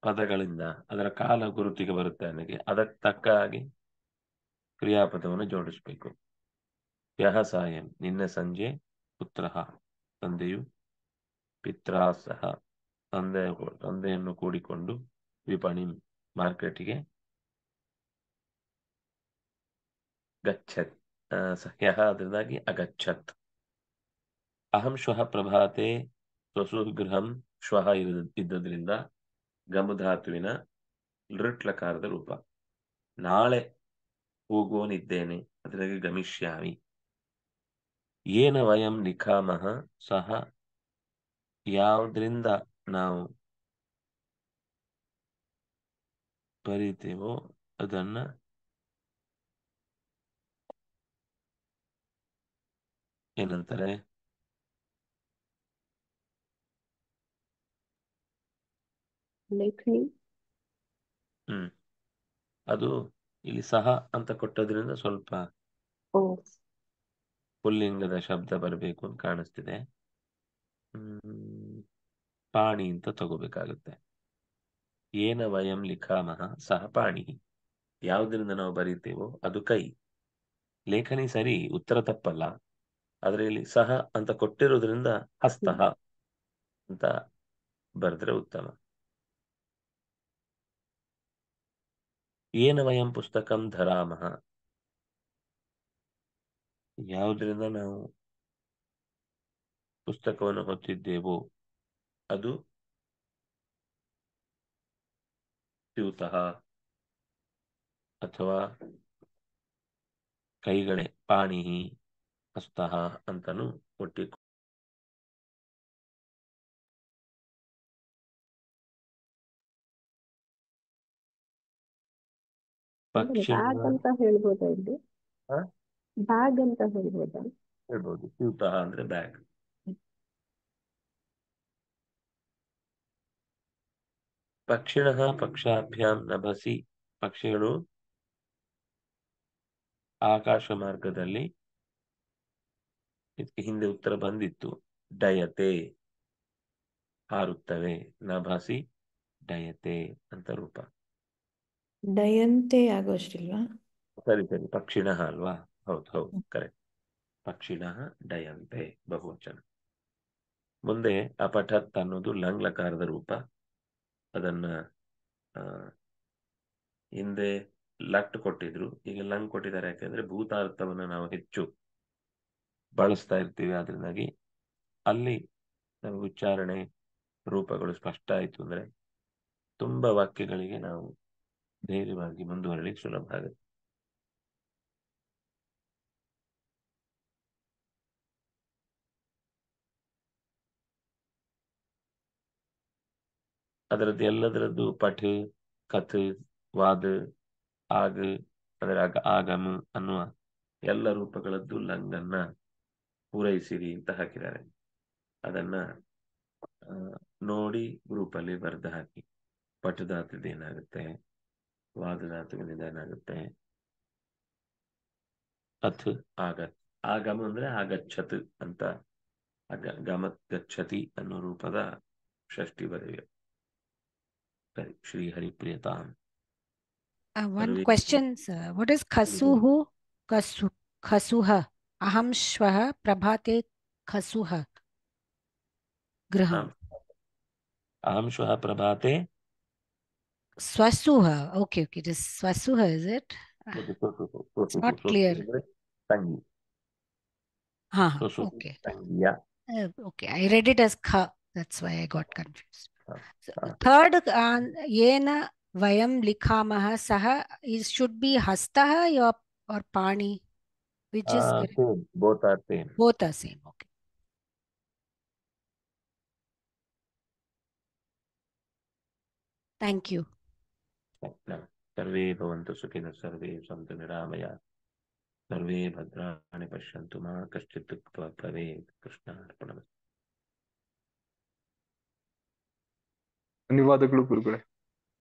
Speaker 2: ಪದಗಳಿಂದ ಅದರ ಕಾಲ ಗುರುತಿಗೆ ಬರುತ್ತೆ ನನಗೆ ಅದಕ್ಕೆ ತಕ್ಕ ಹಾಗೆ ಕ್ರಿಯಾಪದವನ್ನು ಜೋಡಿಸ್ಬೇಕು ಯಹ ಸಾಯಂ ನಿನ್ನ ಸಂಜೆ ಪುತ್ರ ತಂದೆಯು ಪಿತ್ರ ಸಹ ತಂದೆ ತಂದೆಯನ್ನು ಕೂಡಿಕೊಂಡು ವಿಪಣಿ ಮಾರ್ಕೆಟ್ಗೆ ಗಚ್ಚತ್ ಸಹ್ಯ ಅದರಿಂದಾಗಿ ಅಗಚ್ಚತ್ ಅಹಂ ಶ್ವಃ ಪ್ರಭಾತೆ ಸ್ವಸುಗೃಹಂ ಶ್ವಃ ಇರದ ಇದ್ದದ್ರಿಂದ ಗಮಧಾತುವಿನ ಲೃಟ್ಲಕಾರದ ರೂಪ ನಾಳೆ ಹೋಗೋನಿದ್ದೇನೆ ಅದರಾಗಿ ಗಮಿಷ್ಯಾಮಿ ಏನ ವಯಂ ನಿಖಾಮಹ ಸಹ ಯಾವುದರಿಂದ ನಾವು ಬರೀತೇವೋ ಅದನ್ನ ಏನಂತಾರೆ ಹ್ಮ್ ಅದು ಇಲ್ಲಿ ಸಹ ಅಂತ ಕೊಟ್ಟೋದ್ರಿಂದ ಸ್ವಲ್ಪ ಪುಲ್ಲಿಂಗದ ಶಬ್ದ ಬರಬೇಕು ಅಂತ ಕಾಣಿಸ್ತಿದೆ ಹ್ಮ್ ಪಾಣಿ ಅಂತ ತಗೋಬೇಕಾಗುತ್ತೆ ಏನ ವಯಂ ಲಿಖಾಮಹ ಸಹ ಪಾಣಿ ಯಾವುದರಿಂದ ನಾವು ಬರೀತೇವೋ ಅದು ಕೈ ಲೇಖನಿ ಸರಿ ಉತ್ತರ ತಪ್ಪಲ್ಲ ಆದ್ರೆ ಇಲ್ಲಿ ಸಹ ಅಂತ ಕೊಟ್ಟಿರೋದ್ರಿಂದ ಹಸ್ತ ಅಂತ ಬರೆದ್ರೆ ಉತ್ತಮ ಏನು ವಯಂ ಪುಸ್ತಕಂ ಧರಾಮ ಯಾವುದರಿಂದ ನಾವು ಪುಸ್ತಕವನ್ನು ಹೊತ್ತಿದ್ದೇವೋ ಅದು ಸ್ಯೂತಃ
Speaker 1: ಅಥವಾ ಕೈಗಳೇ ಪಾಣಿಹಿ ಹಸ್ತಃ ಅಂತಾನು ಒಟ್ಟಿ
Speaker 2: ಬ್ಯಾಗ್ ಅಂತ ಬ್ಯಾಗ್ ಪಕ್ಷಾಭ್ಯಾಂ ನಭಸಿ ಪಕ್ಷಿಗಳು ಆಕಾಶ ಮಾರ್ಗದಲ್ಲಿ ಇದಕ್ಕೆ ಹಿಂದೆ ಉತ್ತರ ಬಂದಿತ್ತು ಡಯತೆ ಹಾರುತ್ತವೆ ನಭಾಸಿ ಡಯತೆ ಅಂತ ರೂಪ
Speaker 4: ಡಯಂತೆ ಆಗೋಷ್ಟಿಲ್ವಾ
Speaker 2: ಸರಿ ಸರಿ ಪಕ್ಷಿಣ ಅಲ್ವಾ ಹೌದು ಹೌದು ಕರೆಕ್ಟ್ ಪಕ್ಷಿಣ ಡಯಂತೆ ಬಹುವಚನ ಮುಂದೆ ಅಪಠತ್ ಅನ್ನೋದು ಲಂಗ್ ಲಕಾರದ ರೂಪ ಅದನ್ನ ಹಿಂದೆ ಲಟ್ ಕೊಟ್ಟಿದ್ರು ಈಗ ಲಂಗ್ ಕೊಟ್ಟಿದ್ದಾರೆ ಯಾಕೆಂದ್ರೆ ಭೂತಾರ್ಥವನ್ನು ನಾವು ಹೆಚ್ಚು ಬಳಸ್ತಾ ಇರ್ತೀವಿ ಅದರಿಂದಾಗಿ ಅಲ್ಲಿ ನಮಗೆ ಉಚ್ಚಾರಣೆ ರೂಪಗಳು ಸ್ಪಷ್ಟ ಆಯಿತು ಅಂದರೆ ತುಂಬ ವಾಕ್ಯಗಳಿಗೆ ನಾವು ಧೈರ್ಯವಾಗಿ ಮುಂದುವರಲಿಕ್ಕೆ ಸುಲಭ ಆಗುತ್ತೆ ಅದರದ್ದು ಎಲ್ಲದರದ್ದು ಪಠ ಕಥ ವಾದ ಆಗ ಅದರ ಆಗಮ ಅನ್ನುವ ಎಲ್ಲ ರೂಪಗಳದ್ದು ಲಂಗನ್ನ ಪೂರೈಸಿರಿ ಅಂತ ಹಾಕಿದ್ದಾರೆ ಅದನ್ನ ನೋಡಿ ಗ್ರೂಪ್ ಅಲ್ಲಿ ಬರ್ದು ಹಾಕಿ ಪಟುದಾತದ ಏನಾಗುತ್ತೆ ವಾದದಾತಗಳಿಂದ ಏನಾಗುತ್ತೆ ಆಗ ಆ ಆಗಮ ಅಂದ್ರೆ ಆಗಚ್ಚತ್ ಅಂತ ಗಮ ಗಚ್ಚತಿ ಅನ್ನೋ ರೂಪದ ಷಷ್ಟಿ ಬರೆಯುವೆ ಸರಿ ಶ್ರೀ ಹರಿಪ್ರಿಯತಾ
Speaker 5: one uh, one sir what is अहम श्व प्रभाते खसुः गृहम्
Speaker 2: अहं श्वः प्रभाते
Speaker 5: स्वसुह ओके ओके दिस् स्वसुः is it
Speaker 1: it's
Speaker 5: not clear हाँ okay okay I read it as ख that's why I got confuse third येन वयं लिखामः सह इज शुड बी हस्तः या और पाणी which is uh, same.
Speaker 1: both are same
Speaker 5: both are same okay thank you
Speaker 2: सर्वे भवन्तु सुखिनः सर्वे सन्तु निरामया सर्वे भद्राणि पश्यन्तु
Speaker 1: मा कश्चित् दुःखः भवेत् कृष्णार्पणमस्तु ಧನ್ಯವಾದಗಳು ಗುರುಗಳೇ